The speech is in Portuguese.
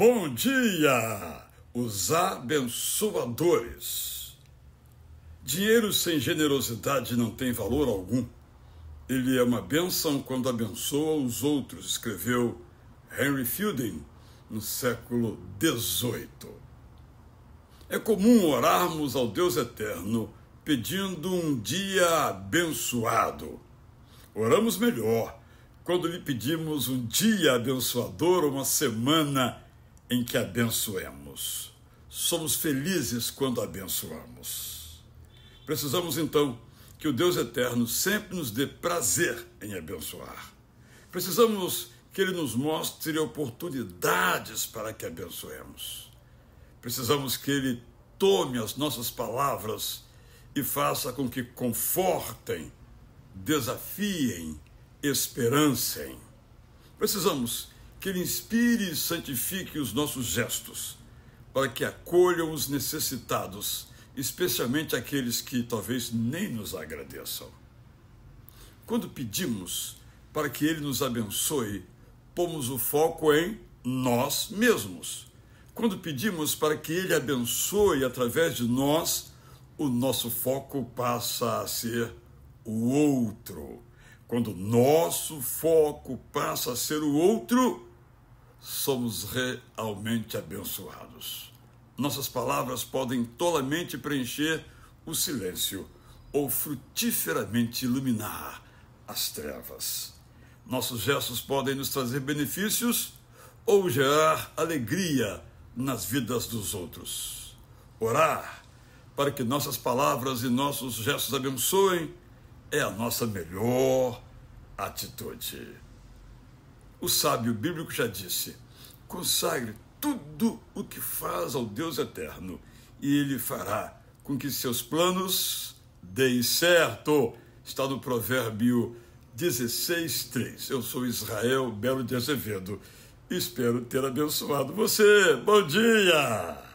Bom dia, os abençoadores. Dinheiro sem generosidade não tem valor algum. Ele é uma benção quando abençoa os outros, escreveu Henry Fielding no século XVIII. É comum orarmos ao Deus Eterno pedindo um dia abençoado. Oramos melhor quando lhe pedimos um dia abençoador, uma semana abençoada em que abençoemos. Somos felizes quando abençoamos. Precisamos então que o Deus eterno sempre nos dê prazer em abençoar. Precisamos que ele nos mostre oportunidades para que abençoemos. Precisamos que ele tome as nossas palavras e faça com que confortem, desafiem, esperancem. Precisamos que Ele inspire e santifique os nossos gestos, para que acolham os necessitados, especialmente aqueles que talvez nem nos agradeçam. Quando pedimos para que Ele nos abençoe, pomos o foco em nós mesmos. Quando pedimos para que Ele abençoe através de nós, o nosso foco passa a ser o outro. Quando nosso foco passa a ser o outro, somos realmente abençoados. Nossas palavras podem tolamente preencher o silêncio ou frutiferamente iluminar as trevas. Nossos gestos podem nos trazer benefícios ou gerar alegria nas vidas dos outros. Orar para que nossas palavras e nossos gestos abençoem é a nossa melhor atitude. O sábio bíblico já disse: consagre tudo o que faz ao Deus eterno, e ele fará com que seus planos deem certo. Está no provérbio 16:3. Eu sou Israel Belo de Azevedo. Espero ter abençoado você. Bom dia!